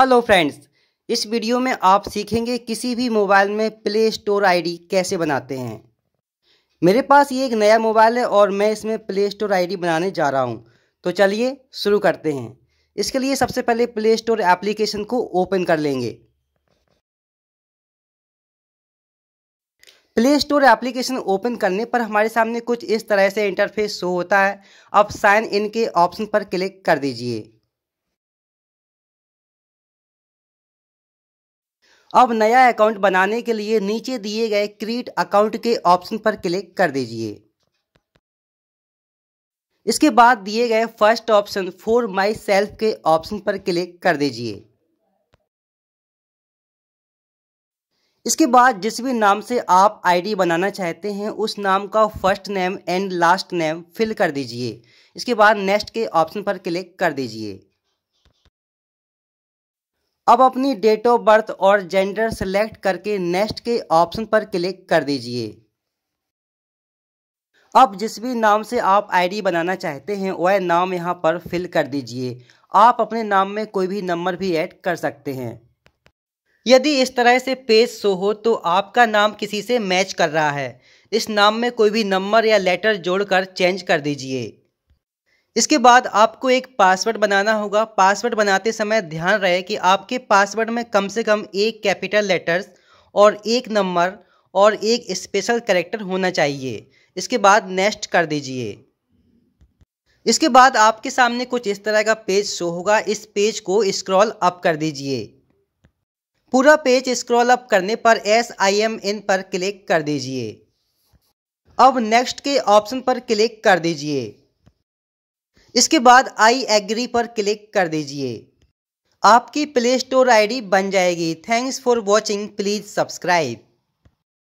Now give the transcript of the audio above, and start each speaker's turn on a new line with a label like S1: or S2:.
S1: hello friends इस video में आप सीखेंगे किसी भी मोबाइल में प्ले स्टोर आईडी कैसे बनाते हैं मेरे पास ये एक नया मोबाइल है और मैं इसमें प्ले स्टोर आईडी बनाने जा रहा हूँ तो चलिए शुरू करते हैं इसके लिए सबसे पहले प्ले स्टोर एप्लीकेशन को ओपन कर लेंगे प्ले स्टोर एप्लीकेशन ओपन करने पर हमारे सामने कुछ इस तरह से इंटरफेस शो होता है अब साइन इन के ऑप्शन पर क्लिक कर दीजिए अब नया अकाउंट बनाने के लिए नीचे दिए गए क्रिएट अकाउंट के ऑप्शन पर क्लिक कर दीजिए इसके बाद दिए गए first option for myself के ऑप्शन पर क्लिक कर दीजिए इसके बाद जिस भी नाम से आप आईडी बनाना चाहते हैं उस नाम का first name and last name fill कर दीजिए इसके बाद नेक्स्ट के ऑप्शन पर क्लिक कर दीजिए अब अपनी डेट ऑफ बर्थ और जेंडर सेलेक्ट करके नेक्स्ट के ऑप्शन पर क्लिक कर दीजिए अब जिस भी नाम से आप आईडी बनाना चाहते हैं वह नाम यहाँ पर फिल कर दीजिए आप अपने नाम में कोई भी नंबर भी ऐड कर सकते हैं यदि इस तरह से पेज शो हो तो आपका नाम किसी से मैच कर रहा है इस नाम में कोई भी नंबर या लेटर जोड़कर चेंज कर दीजिए इसके बाद आपको एक पासवर्ड बनाना होगा पासवर्ड बनाते समय ध्यान रहे कि आपके पासवर्ड में कम से कम एक कैपिटल लेटर्स और एक नंबर और एक स्पेशल करेक्टर होना चाहिए इसके बाद नेक्स्ट कर दीजिए इसके बाद आपके सामने कुछ इस तरह का पेज शो होगा इस पेज को स्क्रॉल अप कर दीजिए पूरा पेज स्क्रॉल अप करने पर एस आई एम इन पर क्लिक कर दीजिए अब नेक्स्ट के ऑप्शन पर क्लिक कर दीजिए इसके बाद आई एग्री पर क्लिक कर दीजिए आपकी प्ले स्टोर आईडी बन जाएगी thanks for watching please subscribe